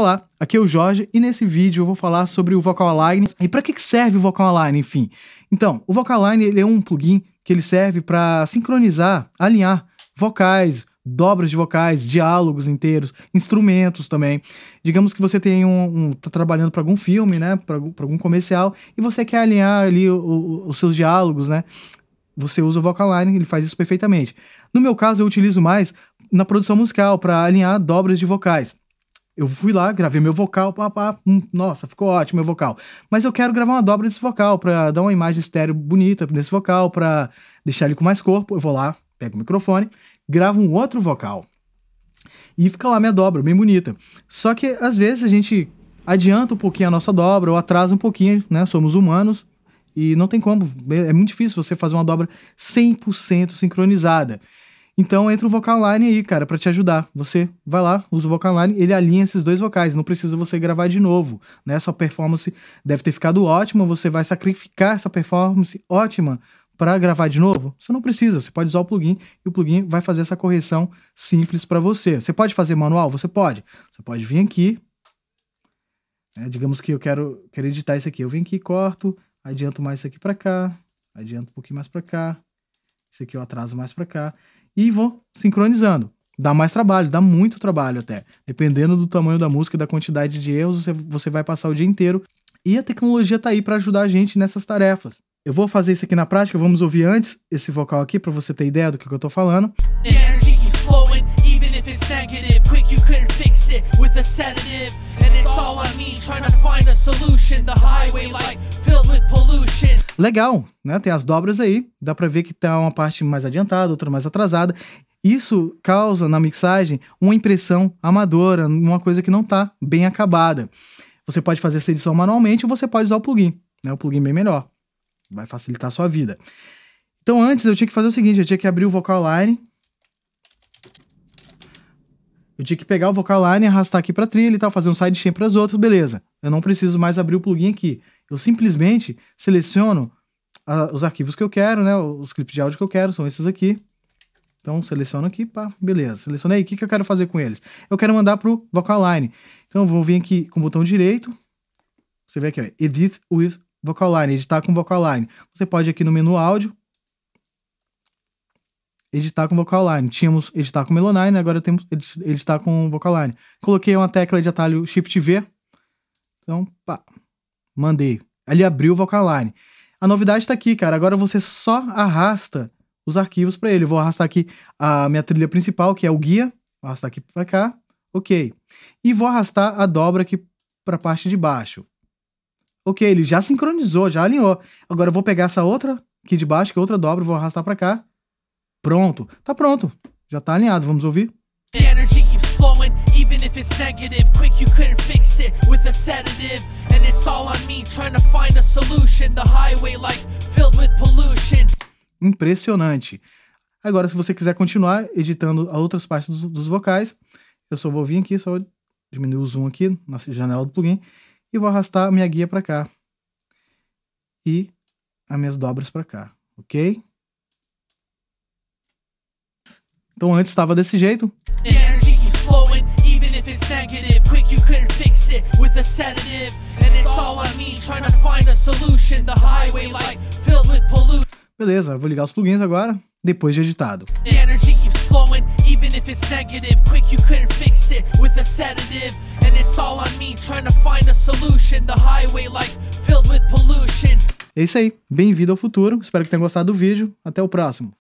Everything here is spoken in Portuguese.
Olá, aqui é o Jorge e nesse vídeo eu vou falar sobre o Vocal Align e para que serve o Vocal Align, enfim. Então, o Vocal Align ele é um plugin que ele serve para sincronizar, alinhar vocais, dobras de vocais, diálogos inteiros, instrumentos também. Digamos que você tem um, um tá trabalhando para algum filme, né, para algum comercial e você quer alinhar ali o, o, os seus diálogos, né? Você usa o Vocal Align, ele faz isso perfeitamente. No meu caso, eu utilizo mais na produção musical para alinhar dobras de vocais. Eu fui lá, gravei meu vocal, pá, pá, hum, nossa, ficou ótimo meu vocal. Mas eu quero gravar uma dobra desse vocal para dar uma imagem estéreo bonita nesse vocal, para deixar ele com mais corpo. Eu vou lá, pego o microfone, gravo um outro vocal. E fica lá minha dobra, bem bonita. Só que às vezes a gente adianta um pouquinho a nossa dobra ou atrasa um pouquinho, né? Somos humanos e não tem como, é muito difícil você fazer uma dobra 100% sincronizada. Então entra o Vocaline aí, cara, para te ajudar. Você vai lá, usa o Vocaline, ele alinha esses dois vocais, não precisa você gravar de novo, né? Sua performance deve ter ficado ótima, você vai sacrificar essa performance ótima para gravar de novo? Você não precisa, você pode usar o plugin e o plugin vai fazer essa correção simples para você. Você pode fazer manual? Você pode. Você pode vir aqui, né? digamos que eu quero, quero editar isso aqui. Eu venho aqui, corto, adianto mais isso aqui para cá, adianto um pouquinho mais para cá, isso aqui eu atraso mais para cá e vou sincronizando. Dá mais trabalho, dá muito trabalho até. Dependendo do tamanho da música e da quantidade de erros, você, você vai passar o dia inteiro. E a tecnologia está aí para ajudar a gente nessas tarefas. Eu vou fazer isso aqui na prática, vamos ouvir antes esse vocal aqui para você ter ideia do que, que eu estou falando. the legal, né? Tem as dobras aí, dá para ver que tá uma parte mais adiantada, outra mais atrasada. Isso causa na mixagem uma impressão amadora, uma coisa que não tá bem acabada. Você pode fazer essa edição manualmente ou você pode usar o plugin, né? O plugin é bem melhor. Vai facilitar a sua vida. Então antes eu tinha que fazer o seguinte, eu tinha que abrir o Vocal Line, Eu tinha que pegar o Vocal e arrastar aqui para trilha e tal, fazer um sidechain para as outras, beleza. Eu não preciso mais abrir o plugin aqui. Eu simplesmente seleciono a, os arquivos que eu quero, né? Os clipes de áudio que eu quero são esses aqui. Então, seleciono aqui, pá, beleza. Selecionei, o que, que eu quero fazer com eles? Eu quero mandar pro Vocaline. Então, vou vir aqui com o botão direito. Você vê aqui, ó, Edit with Vocaline, editar com Vocaline. Você pode ir aqui no menu áudio, editar com Vocaline. Tínhamos editar com Meloline, né, agora temos editar com Vocaline. Coloquei uma tecla de atalho Shift V. Então, pá, mandei. Ali abriu o Vocaline. A novidade tá aqui, cara. Agora você só arrasta os arquivos para ele. vou arrastar aqui a minha trilha principal, que é o guia. Vou arrastar aqui para cá. Ok. E vou arrastar a dobra aqui para a parte de baixo. Ok, ele já sincronizou, já alinhou. Agora eu vou pegar essa outra aqui de baixo, que é outra dobra, vou arrastar para cá. Pronto. Tá pronto. Já tá alinhado. Vamos ouvir? Yeah it's negative, quick you couldn't fix it with a sedative. And it's all on me trying to find a solution. The highway life filled with pollution. Impressionante. Agora, se você quiser continuar editando outras partes dos, dos vocais, eu só vou vir aqui, só diminuir o zoom aqui na janela do plugin e vou arrastar a minha guia para cá e as minhas dobras para cá, ok? Então antes estava desse jeito. Yeah. sit with a sedative. And it's all on me trying to find a solution. The highway life filled with pollution. Beleza, vou ligar os plugins agora, depois de editado. The energy keeps flowing, even if it's negative. Quick, you couldn't fix it with a sedative. And it's all on me trying to find a solution. The highway life filled with pollution. É isso aí, bem-vindo ao futuro, espero que tenham gostado do vídeo, até o próximo.